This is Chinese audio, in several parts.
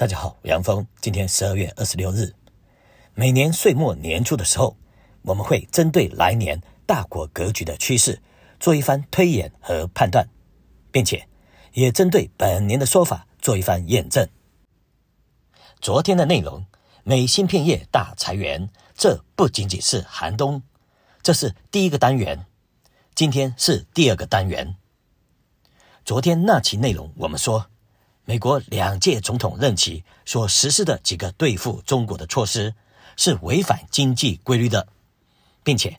大家好，杨峰。今天十二月二十六日，每年岁末年初的时候，我们会针对来年大国格局的趋势做一番推演和判断，并且也针对本年的说法做一番验证。昨天的内容，美芯片业大裁员，这不仅仅是寒冬，这是第一个单元。今天是第二个单元。昨天那期内容，我们说。美国两届总统任期所实施的几个对付中国的措施是违反经济规律的，并且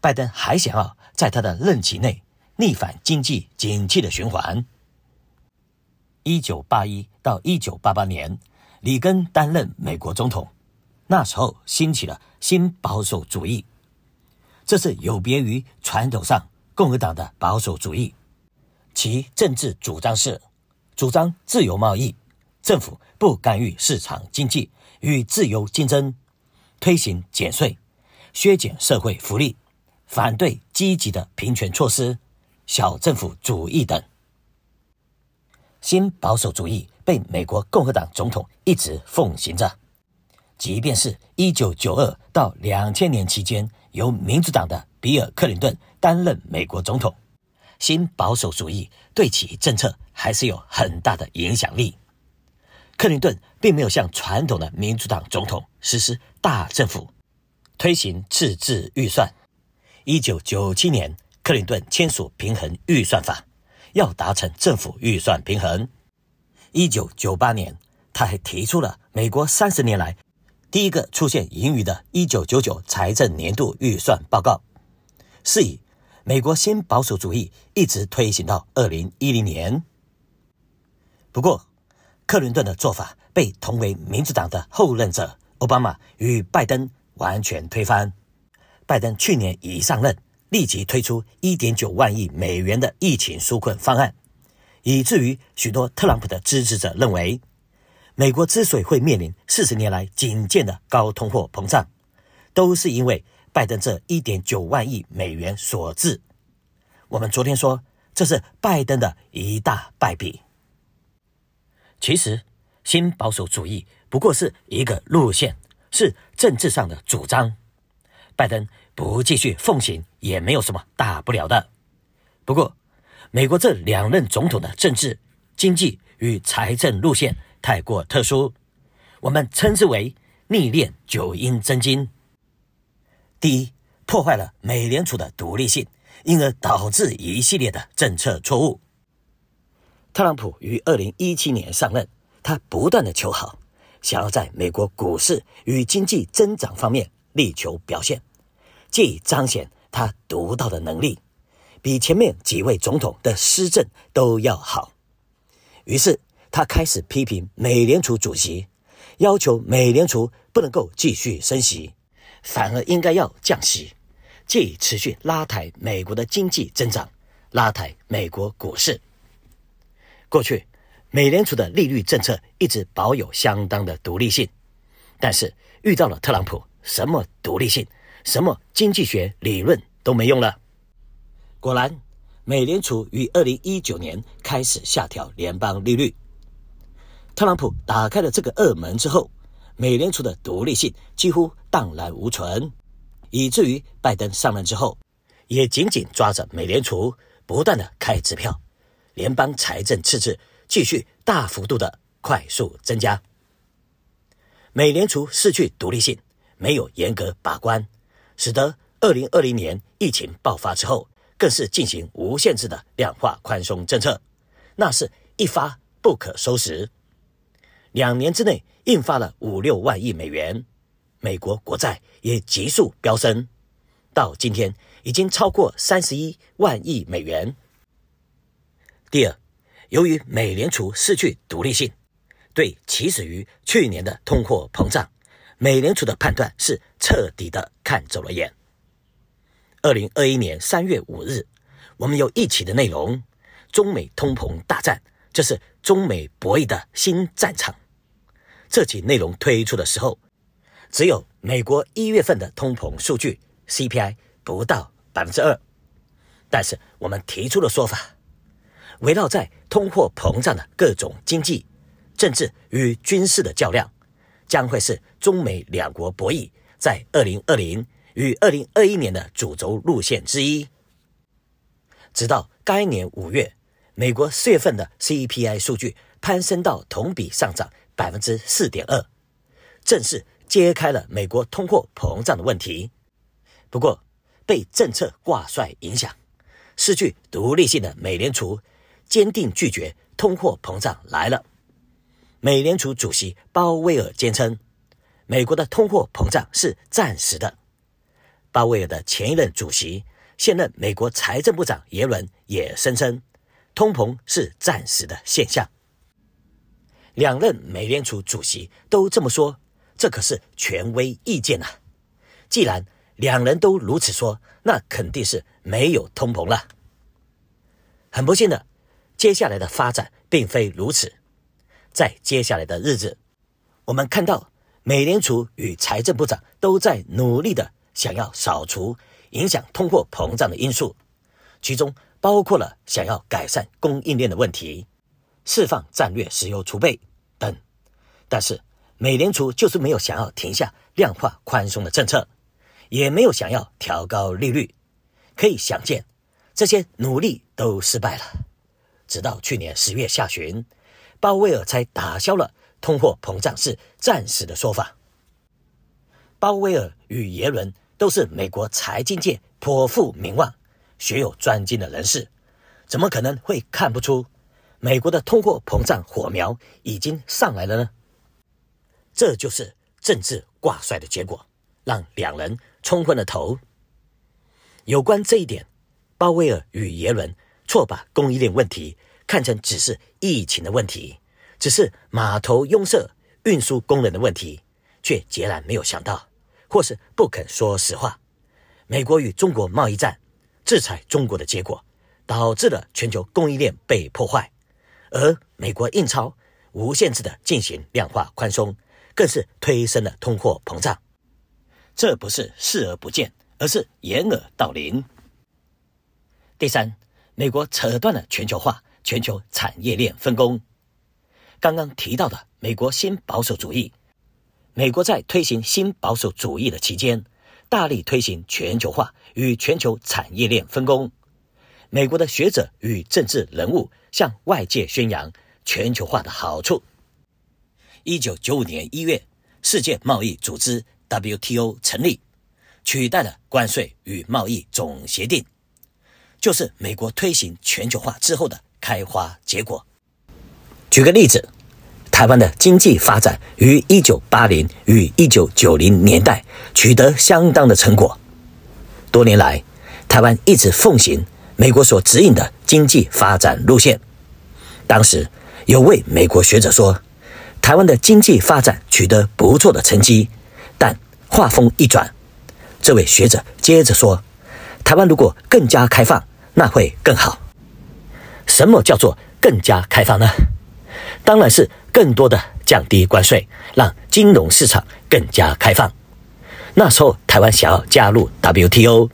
拜登还想要在他的任期内逆反经济景气的循环。一九八一到一九八八年，里根担任美国总统，那时候兴起了新保守主义，这是有别于传统上共和党的保守主义，其政治主张是。主张自由贸易，政府不干预市场经济与自由竞争，推行减税、削减社会福利，反对积极的平权措施、小政府主义等。新保守主义被美国共和党总统一直奉行着，即便是一九九二到两千年期间由民主党的比尔·克林顿担任美国总统。新保守主义对其政策还是有很大的影响力。克林顿并没有像传统的民主党总统实施大政府，推行赤字预算。一九九七年，克林顿签署《平衡预算法》，要达成政府预算平衡。一九九八年，他还提出了美国三十年来第一个出现盈余的《一九九九财政年度预算报告》，是以。美国新保守主义一直推行到二零一零年。不过，克林顿的做法被同为民主党的后任者奥巴马与拜登完全推翻。拜登去年一上任，立即推出一点九万亿美元的疫情纾困方案，以至于许多特朗普的支持者认为，美国之所以会面临四十年来仅见的高通货膨胀，都是因为。拜登这一点九万亿美元所致，我们昨天说这是拜登的一大败笔。其实，新保守主义不过是一个路线，是政治上的主张。拜登不继续奉行也没有什么大不了的。不过，美国这两任总统的政治、经济与财政路线太过特殊，我们称之为逆练九阴真经。第一，破坏了美联储的独立性，因而导致一系列的政策错误。特朗普于二零一七年上任，他不断的求好，想要在美国股市与经济增长方面力求表现，既彰显他独到的能力，比前面几位总统的施政都要好。于是，他开始批评美联储主席，要求美联储不能够继续升息。反而应该要降息，借以持续拉抬美国的经济增长，拉抬美国股市。过去，美联储的利率政策一直保有相当的独立性，但是遇到了特朗普，什么独立性，什么经济学理论都没用了。果然，美联储于二零一九年开始下调联邦利率。特朗普打开了这个恶门之后，美联储的独立性几乎。荡然无存，以至于拜登上任之后，也紧紧抓着美联储不断的开支票，联邦财政赤字继续大幅度的快速增加。美联储失去独立性，没有严格把关，使得二零二零年疫情爆发之后，更是进行无限制的量化宽松政策，那是一发不可收拾，两年之内印发了五六万亿美元。美国国债也急速飙升，到今天已经超过三十一万亿美元。第二，由于美联储失去独立性，对起始于去年的通货膨胀，美联储的判断是彻底的看走了眼。二零二一年三月五日，我们有一期的内容：中美通膨大战，这是中美博弈的新战场。这期内容推出的时候。只有美国一月份的通膨数据 CPI 不到百分之二，但是我们提出的说法，围绕在通货膨胀的各种经济、政治与军事的较量，将会是中美两国博弈在二零二零与二零二一年的主轴路线之一。直到该年五月，美国四月份的 CPI 数据攀升到同比上涨百分之四点二，正是。揭开了美国通货膨胀的问题，不过被政策挂帅影响，失去独立性的美联储坚定拒绝通货膨胀来了。美联储主席鲍威尔坚称，美国的通货膨胀是暂时的。鲍威尔的前一任主席、现任美国财政部长耶伦也声称，通膨是暂时的现象。两任美联储主席都这么说。这可是权威意见呐！既然两人都如此说，那肯定是没有通膨了。很不幸的，接下来的发展并非如此。在接下来的日子，我们看到美联储与财政部长都在努力的想要扫除影响通货膨胀的因素，其中包括了想要改善供应链的问题，释放战略石油储备等。但是，美联储就是没有想要停下量化宽松的政策，也没有想要调高利率，可以想见，这些努力都失败了。直到去年十月下旬，鲍威尔才打消了通货膨胀是暂时的说法。鲍威尔与耶伦都是美国财经界颇负名望、学有专精的人士，怎么可能会看不出美国的通货膨胀火苗已经上来了呢？这就是政治挂帅的结果，让两人冲昏了头。有关这一点，鲍威尔与耶伦错把供应链问题看成只是疫情的问题，只是码头拥塞、运输工人的问题，却截然没有想到，或是不肯说实话。美国与中国贸易战、制裁中国的结果，导致了全球供应链被破坏，而美国印钞、无限制的进行量化宽松。更是推升了通货膨胀，这不是视而不见，而是掩耳盗铃。第三，美国扯断了全球化、全球产业链分工。刚刚提到的美国新保守主义，美国在推行新保守主义的期间，大力推行全球化与全球产业链分工。美国的学者与政治人物向外界宣扬全球化的好处。一九九五年一月，世界贸易组织 WTO 成立，取代了关税与贸易总协定，就是美国推行全球化之后的开花结果。举个例子，台湾的经济发展于一九八零与一九九零年代取得相当的成果。多年来，台湾一直奉行美国所指引的经济发展路线。当时有位美国学者说。台湾的经济发展取得不错的成绩，但话锋一转，这位学者接着说：“台湾如果更加开放，那会更好。什么叫做更加开放呢？当然是更多的降低关税，让金融市场更加开放。那时候，台湾想要加入 WTO，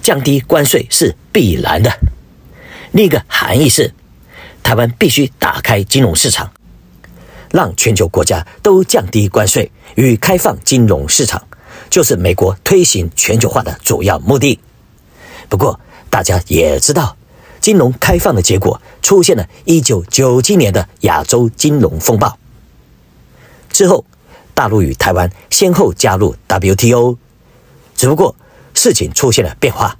降低关税是必然的。另一个含义是，台湾必须打开金融市场。”让全球国家都降低关税与开放金融市场，就是美国推行全球化的主要目的。不过，大家也知道，金融开放的结果出现了1997年的亚洲金融风暴。之后，大陆与台湾先后加入 WTO，只不过事情出现了变化，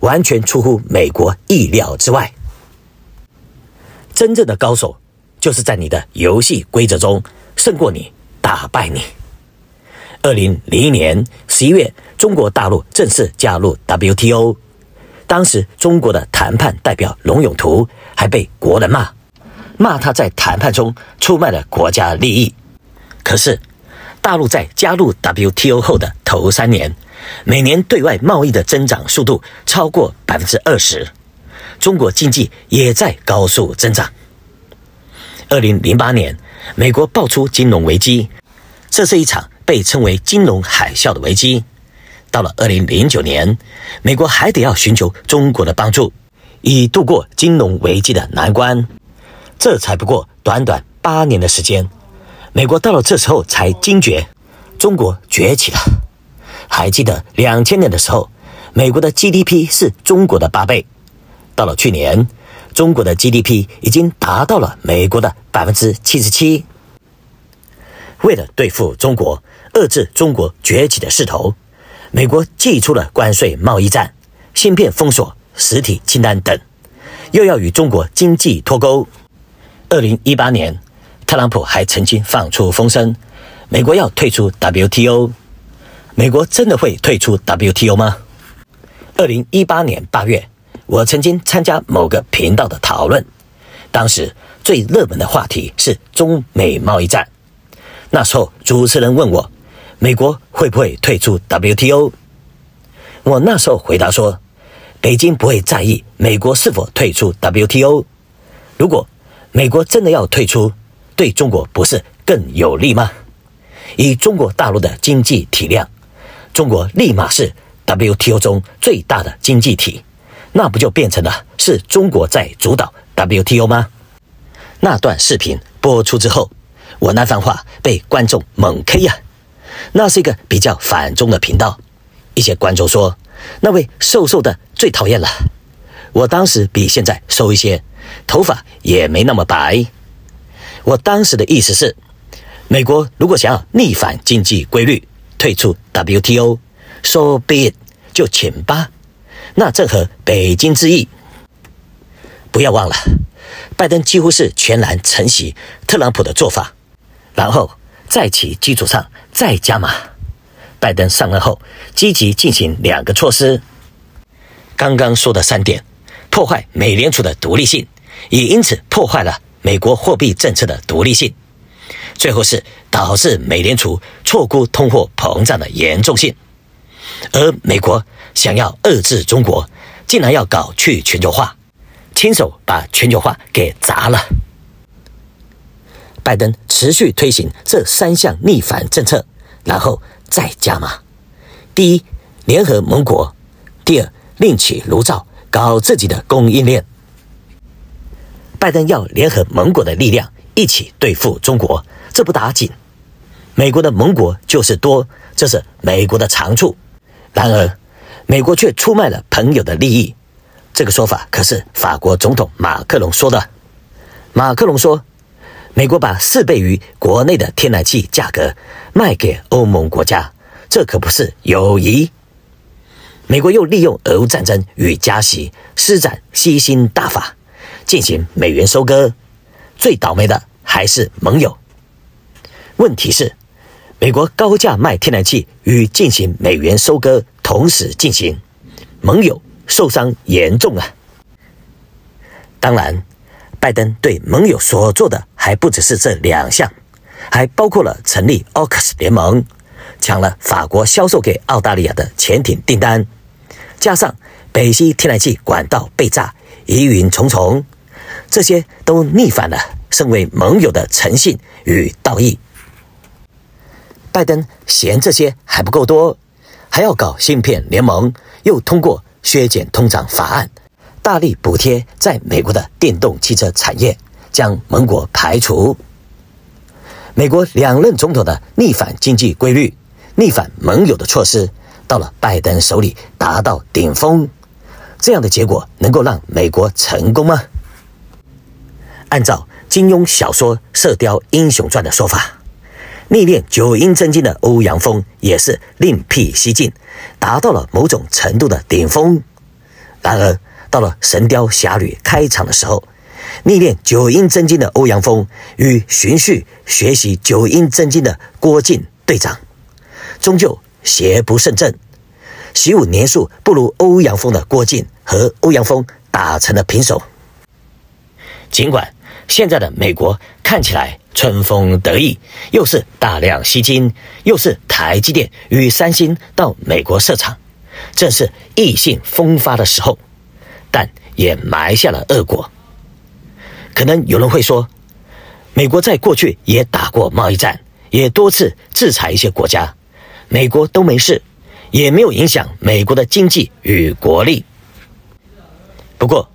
完全出乎美国意料之外。真正的高手。就是在你的游戏规则中胜过你，打败你。二零零一年十一月，中国大陆正式加入 WTO，当时中国的谈判代表龙永图还被国人骂，骂他在谈判中出卖了国家利益。可是，大陆在加入 WTO 后的头三年，每年对外贸易的增长速度超过百分之二十，中国经济也在高速增长。二零零八年，美国爆出金融危机，这是一场被称为“金融海啸”的危机。到了二零零九年，美国还得要寻求中国的帮助，以度过金融危机的难关。这才不过短短八年的时间，美国到了这时候才惊觉，中国崛起了。还记得两千年的时候，美国的 GDP 是中国的八倍，到了去年。中国的 GDP 已经达到了美国的百分之七十七。为了对付中国、遏制中国崛起的势头，美国祭出了关税、贸易战、芯片封锁、实体清单等，又要与中国经济脱钩。二零一八年，特朗普还曾经放出风声，美国要退出 WTO。美国真的会退出 WTO 吗？二零一八年八月。我曾经参加某个频道的讨论，当时最热门的话题是中美贸易战。那时候主持人问我，美国会不会退出 WTO？我那时候回答说，北京不会在意美国是否退出 WTO。如果美国真的要退出，对中国不是更有利吗？以中国大陆的经济体量，中国立马是 WTO 中最大的经济体。那不就变成了是中国在主导 WTO 吗？那段视频播出之后，我那番话被观众猛 K 啊！那是一个比较反中的频道，一些观众说那位瘦瘦的最讨厌了。我当时比现在瘦一些，头发也没那么白。我当时的意思是，美国如果想要逆反经济规律，退出 WTO，说 be it 就请吧。那正合北京之意。不要忘了，拜登几乎是全然承袭特朗普的做法，然后在其基础上再加码。拜登上任后，积极进行两个措施：刚刚说的三点，破坏美联储的独立性，也因此破坏了美国货币政策的独立性；最后是导致美联储错估通货膨胀的严重性，而美国。想要遏制中国，竟然要搞去全球化，亲手把全球化给砸了。拜登持续推行这三项逆反政策，然后再加码：第一，联合盟国；第二，另起炉灶搞自己的供应链。拜登要联合盟国的力量一起对付中国，这不打紧，美国的盟国就是多，这是美国的长处。然而，美国却出卖了朋友的利益，这个说法可是法国总统马克龙说的。马克龙说，美国把四倍于国内的天然气价格卖给欧盟国家，这可不是友谊。美国又利用俄乌战争与加息施展吸星大法，进行美元收割。最倒霉的还是盟友。问题是？美国高价卖天然气与进行美元收割同时进行，盟友受伤严重啊！当然，拜登对盟友所做的还不只是这两项，还包括了成立 Oxus 联盟、抢了法国销售给澳大利亚的潜艇订单，加上北溪天然气管道被炸，疑云重重，这些都逆反了身为盟友的诚信与道义。拜登嫌这些还不够多，还要搞芯片联盟，又通过削减通胀法案，大力补贴在美国的电动汽车产业，将盟国排除。美国两任总统的逆反经济规律、逆反盟友的措施，到了拜登手里达到顶峰。这样的结果能够让美国成功吗？按照金庸小说《射雕英雄传》的说法。历练九阴真经的欧阳锋也是另辟蹊径，达到了某种程度的顶峰。然而，到了《神雕侠侣》开场的时候，历练九阴真经的欧阳锋与循序学习九阴真经的郭靖队长，终究邪不胜正。习武年数不如欧阳锋的郭靖和欧阳锋打成了平手。尽管现在的美国。看起来春风得意，又是大量吸金，又是台积电与三星到美国设厂，正是意性风发的时候，但也埋下了恶果。可能有人会说，美国在过去也打过贸易战，也多次制裁一些国家，美国都没事，也没有影响美国的经济与国力。不过，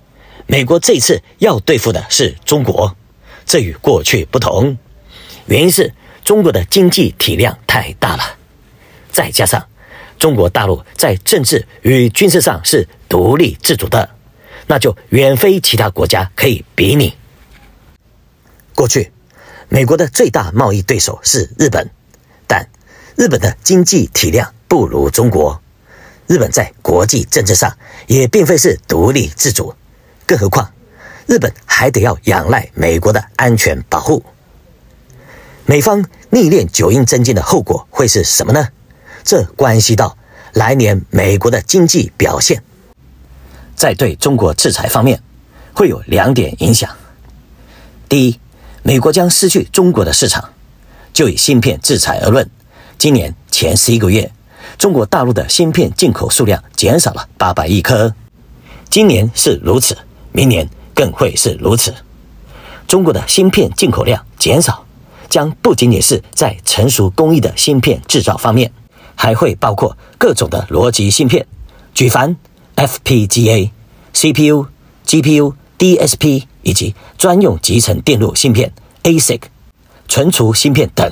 美国这次要对付的是中国。这与过去不同，原因是中国的经济体量太大了，再加上中国大陆在政治与军事上是独立自主的，那就远非其他国家可以比拟。过去，美国的最大贸易对手是日本，但日本的经济体量不如中国，日本在国际政治上也并非是独立自主，更何况。日本还得要仰赖美国的安全保护。美方逆炼九阴真经的后果会是什么呢？这关系到来年美国的经济表现。在对中国制裁方面，会有两点影响。第一，美国将失去中国的市场。就以芯片制裁而论，今年前十一个月，中国大陆的芯片进口数量减少了八百亿颗。今年是如此，明年。更会是如此。中国的芯片进口量减少，将不仅仅是在成熟工艺的芯片制造方面，还会包括各种的逻辑芯片、举凡 FPGA、CPU、GPU、DSP 以及专用集成电路芯片 ASIC、存储芯片等。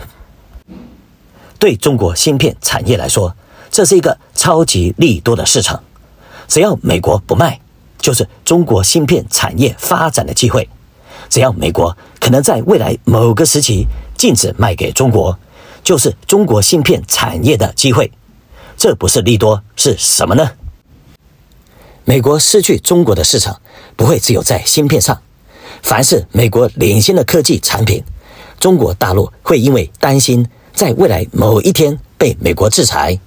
对中国芯片产业来说，这是一个超级利多的市场。只要美国不卖。就是中国芯片产业发展的机会。只要美国可能在未来某个时期禁止卖给中国，就是中国芯片产业的机会。这不是利多是什么呢？美国失去中国的市场不会只有在芯片上。凡是美国领先的科技产品，中国大陆会因为担心在未来某一天被美国制裁，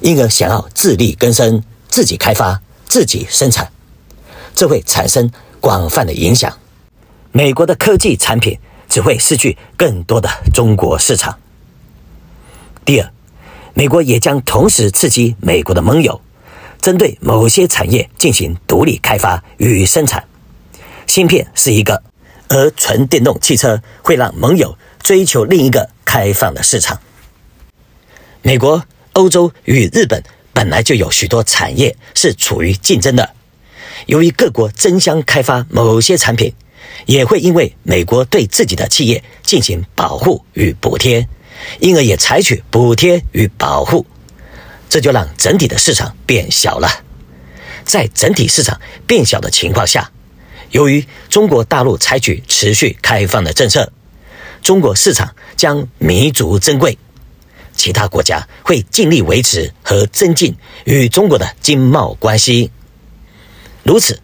因而想要自力更生，自己开发、自己生产。这会产生广泛的影响，美国的科技产品只会失去更多的中国市场。第二，美国也将同时刺激美国的盟友，针对某些产业进行独立开发与生产。芯片是一个，而纯电动汽车会让盟友追求另一个开放的市场。美国、欧洲与日本本来就有许多产业是处于竞争的。由于各国争相开发某些产品，也会因为美国对自己的企业进行保护与补贴，因而也采取补贴与保护，这就让整体的市场变小了。在整体市场变小的情况下，由于中国大陆采取持续开放的政策，中国市场将弥足珍贵，其他国家会尽力维持和增进与中国的经贸关系。如此，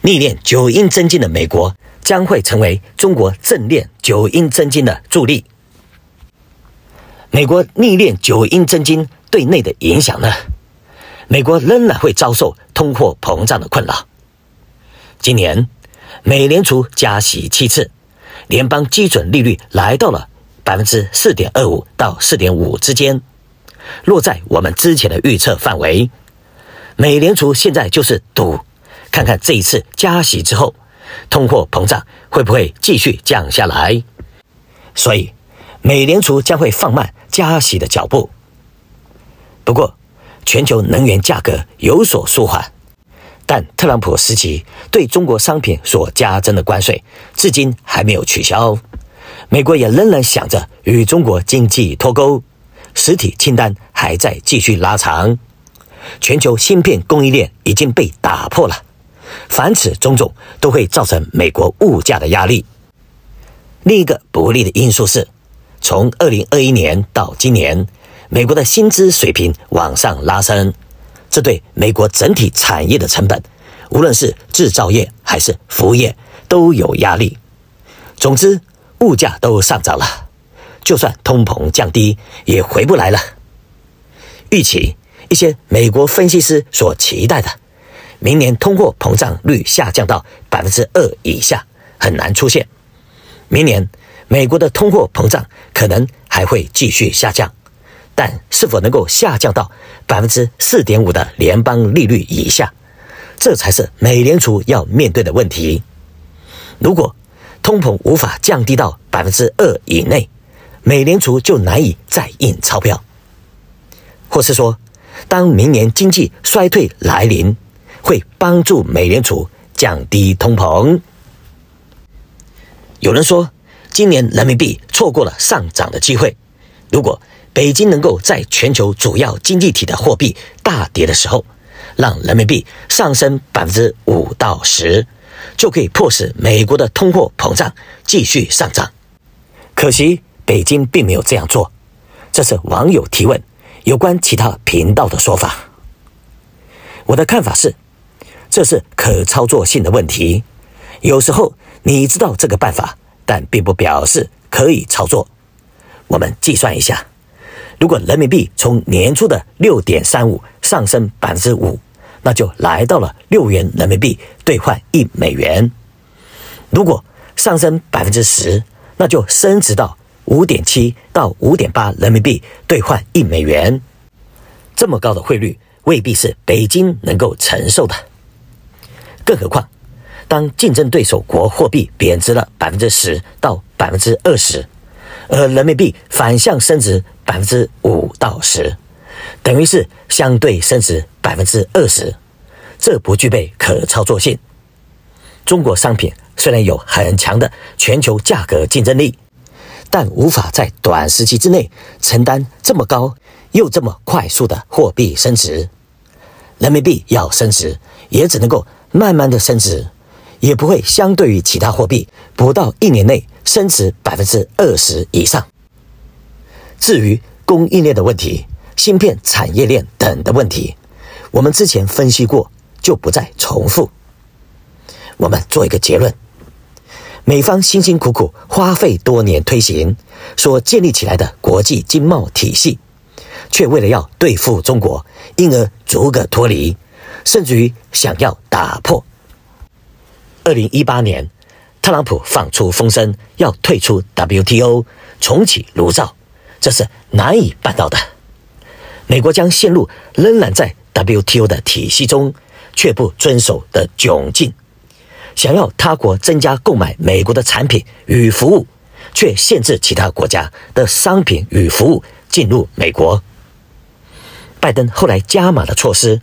逆练九阴真经的美国将会成为中国正练九阴真经的助力。美国逆练九阴真经对内的影响呢？美国仍然会遭受通货膨胀的困扰。今年，美联储加息七次，联邦基准利率来到了百分之四点二五到四点五之间，落在我们之前的预测范围。美联储现在就是赌。看看这一次加息之后，通货膨胀会不会继续降下来？所以，美联储将会放慢加息的脚步。不过，全球能源价格有所舒缓，但特朗普时期对中国商品所加征的关税至今还没有取消。美国也仍然想着与中国经济脱钩，实体清单还在继续拉长。全球芯片供应链已经被打破了。凡此种种都会造成美国物价的压力。另一个不利的因素是，从二零二一年到今年，美国的薪资水平往上拉升，这对美国整体产业的成本，无论是制造业还是服务业，都有压力。总之，物价都上涨了，就算通膨降低，也回不来了。预期一些美国分析师所期待的。明年通货膨胀率下降到百分之二以下很难出现。明年美国的通货膨胀可能还会继续下降，但是否能够下降到百分之四点五的联邦利率以下，这才是美联储要面对的问题。如果通膨无法降低到百分之二以内，美联储就难以再印钞票，或是说，当明年经济衰退来临。会帮助美联储降低通膨。有人说，今年人民币错过了上涨的机会。如果北京能够在全球主要经济体的货币大跌的时候，让人民币上升百分之五到十，就可以迫使美国的通货膨胀继续上涨。可惜北京并没有这样做。这是网友提问有关其他频道的说法。我的看法是。这是可操作性的问题。有时候你知道这个办法，但并不表示可以操作。我们计算一下，如果人民币从年初的六点三五上升百分之五，那就来到了六元人民币兑换一美元。如果上升百分之十，那就升值到五点七到五点八人民币兑换一美元。这么高的汇率未必是北京能够承受的。更何况，当竞争对手国货币贬值了百分之十到百分之二十，而人民币反向升值百分之五到十，等于是相对升值百分之二十，这不具备可操作性。中国商品虽然有很强的全球价格竞争力，但无法在短时期之内承担这么高又这么快速的货币升值。人民币要升值，也只能够。慢慢的升值，也不会相对于其他货币不到一年内升值百分之二十以上。至于供应链的问题、芯片产业链等的问题，我们之前分析过，就不再重复。我们做一个结论：美方辛辛苦苦花费多年推行，所建立起来的国际经贸体系，却为了要对付中国，因而逐个脱离。甚至于想要打破。二零一八年，特朗普放出风声要退出 WTO，重启炉灶，这是难以办到的。美国将陷入仍然在 WTO 的体系中却不遵守的窘境。想要他国增加购买美国的产品与服务，却限制其他国家的商品与服务进入美国。拜登后来加码的措施。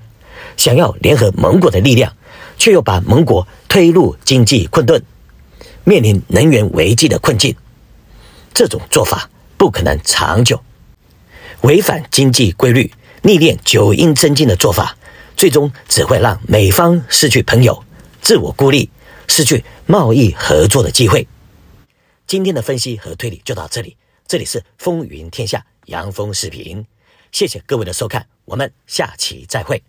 想要联合盟国的力量，却又把盟国推入经济困顿、面临能源危机的困境，这种做法不可能长久，违反经济规律、逆练九阴真经的做法，最终只会让美方失去朋友，自我孤立，失去贸易合作的机会。今天的分析和推理就到这里，这里是风云天下杨峰视频，谢谢各位的收看，我们下期再会。